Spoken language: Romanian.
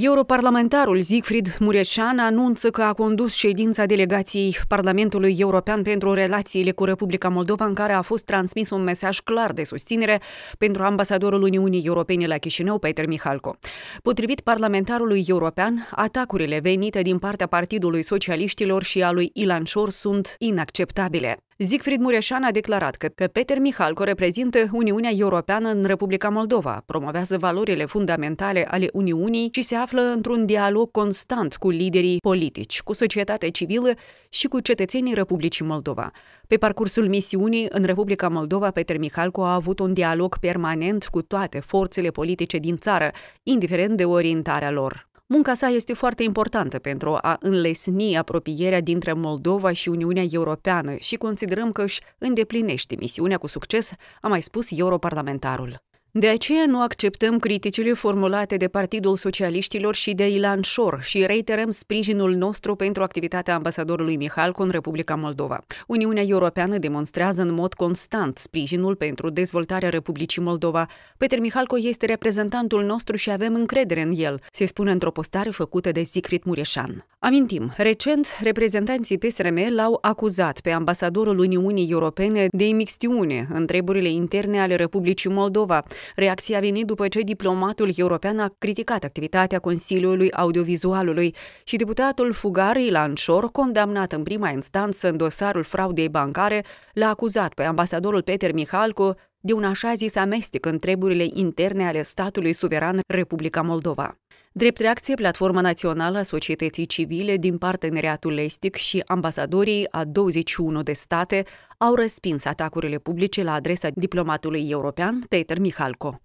Europarlamentarul Siegfried Mureșan anunță că a condus ședința delegației Parlamentului European pentru relațiile cu Republica Moldova, în care a fost transmis un mesaj clar de susținere pentru ambasadorul Uniunii Europene la Chișinău, Peter Mihalco. Potrivit parlamentarului european, atacurile venite din partea Partidului Socialiștilor și a lui Ilan Șor sunt inacceptabile. Zigfried Mureșan a declarat că, că Peter Mihalco reprezintă Uniunea Europeană în Republica Moldova, promovează valorile fundamentale ale Uniunii și se află într-un dialog constant cu liderii politici, cu societatea civilă și cu cetățenii Republicii Moldova. Pe parcursul misiunii în Republica Moldova, Peter Mihalco a avut un dialog permanent cu toate forțele politice din țară, indiferent de orientarea lor. Munca sa este foarte importantă pentru a înlesni apropierea dintre Moldova și Uniunea Europeană și considerăm că își îndeplinește misiunea cu succes, a mai spus europarlamentarul. De aceea nu acceptăm criticile formulate de Partidul Socialiștilor și de Ilan Șor și reiterăm sprijinul nostru pentru activitatea ambasadorului Mihalcu în Republica Moldova. Uniunea Europeană demonstrează în mod constant sprijinul pentru dezvoltarea Republicii Moldova. Peter Mihalco este reprezentantul nostru și avem încredere în el, se spune într-o postare făcută de Siegfried Mureșan. Amintim, recent, reprezentanții PSRM l-au acuzat pe ambasadorul Uniunii Europene de imixtiune în treburile interne ale Republicii Moldova, Reacția a venit după ce diplomatul european a criticat activitatea Consiliului Audiovizualului și deputatul Fugari Lanșor, condamnat în prima instanță în dosarul fraudei bancare, l-a acuzat pe ambasadorul Peter Mihalcu de un așa zis amestec în treburile interne ale statului suveran Republica Moldova. Drept reacție, Platforma Națională a Societății Civile din Parteneriatul Estic și ambasadorii a 21 de state au răspins atacurile publice la adresa diplomatului european Peter Mihalco.